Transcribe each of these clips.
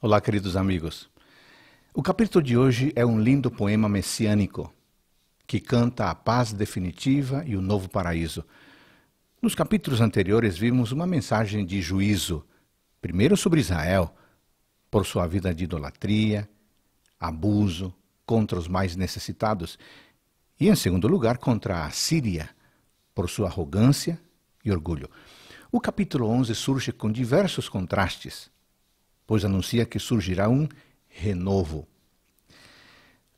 Olá, queridos amigos. O capítulo de hoje é um lindo poema messiânico que canta a paz definitiva e o novo paraíso. Nos capítulos anteriores vimos uma mensagem de juízo, primeiro sobre Israel, por sua vida de idolatria, abuso contra os mais necessitados, e em segundo lugar contra a Síria, por sua arrogância e orgulho. O capítulo 11 surge com diversos contrastes pois anuncia que surgirá um renovo.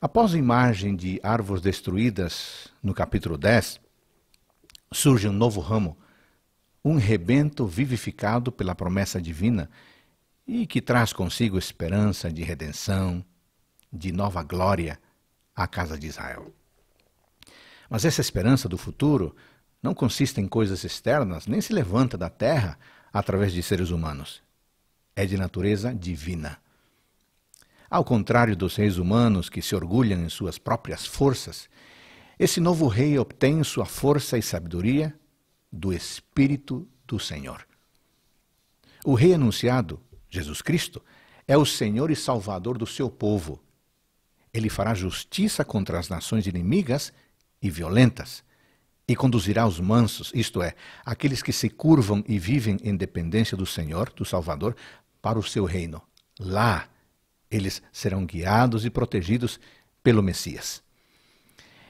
Após a imagem de árvores destruídas, no capítulo 10, surge um novo ramo, um rebento vivificado pela promessa divina e que traz consigo esperança de redenção, de nova glória à casa de Israel. Mas essa esperança do futuro não consiste em coisas externas, nem se levanta da terra através de seres humanos é de natureza divina. Ao contrário dos reis humanos que se orgulham em suas próprias forças, esse novo rei obtém sua força e sabedoria do Espírito do Senhor. O rei anunciado, Jesus Cristo, é o Senhor e Salvador do seu povo. Ele fará justiça contra as nações inimigas e violentas, e conduzirá os mansos, isto é, aqueles que se curvam e vivem em dependência do Senhor, do Salvador, para o seu reino. Lá eles serão guiados e protegidos pelo Messias.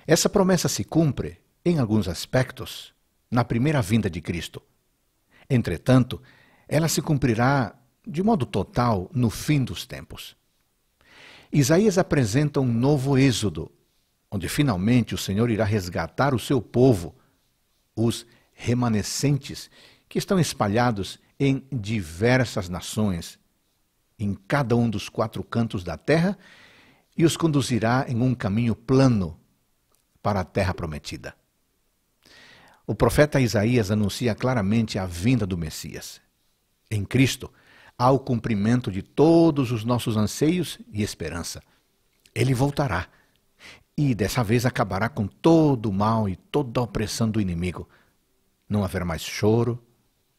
Essa promessa se cumpre, em alguns aspectos, na primeira vinda de Cristo. Entretanto, ela se cumprirá de modo total no fim dos tempos. Isaías apresenta um novo êxodo, onde finalmente o Senhor irá resgatar o seu povo, os remanescentes que estão espalhados em diversas nações, em cada um dos quatro cantos da terra, e os conduzirá em um caminho plano para a terra prometida. O profeta Isaías anuncia claramente a vinda do Messias. Em Cristo há o cumprimento de todos os nossos anseios e esperança. Ele voltará e dessa vez acabará com todo o mal e toda a opressão do inimigo. Não haverá mais choro,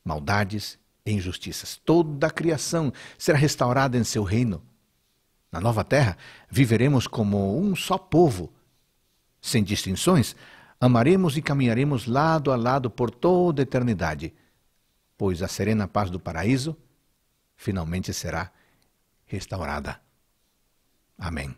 maldades e injustiças. Toda a criação será restaurada em seu reino. Na nova terra, viveremos como um só povo, sem distinções, amaremos e caminharemos lado a lado por toda a eternidade, pois a serena paz do paraíso finalmente será restaurada. Amém.